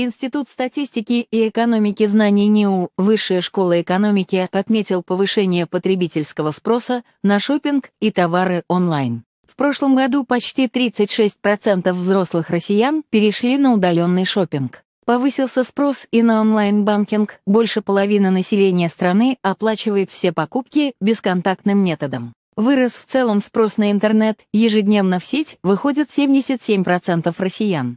Институт статистики и экономики знаний НИУ Высшая школа экономики отметил повышение потребительского спроса на шопинг и товары онлайн. В прошлом году почти 36% взрослых россиян перешли на удаленный шопинг. Повысился спрос и на онлайн-банкинг, больше половины населения страны оплачивает все покупки бесконтактным методом. Вырос в целом спрос на интернет, ежедневно в сеть выходит 77% россиян.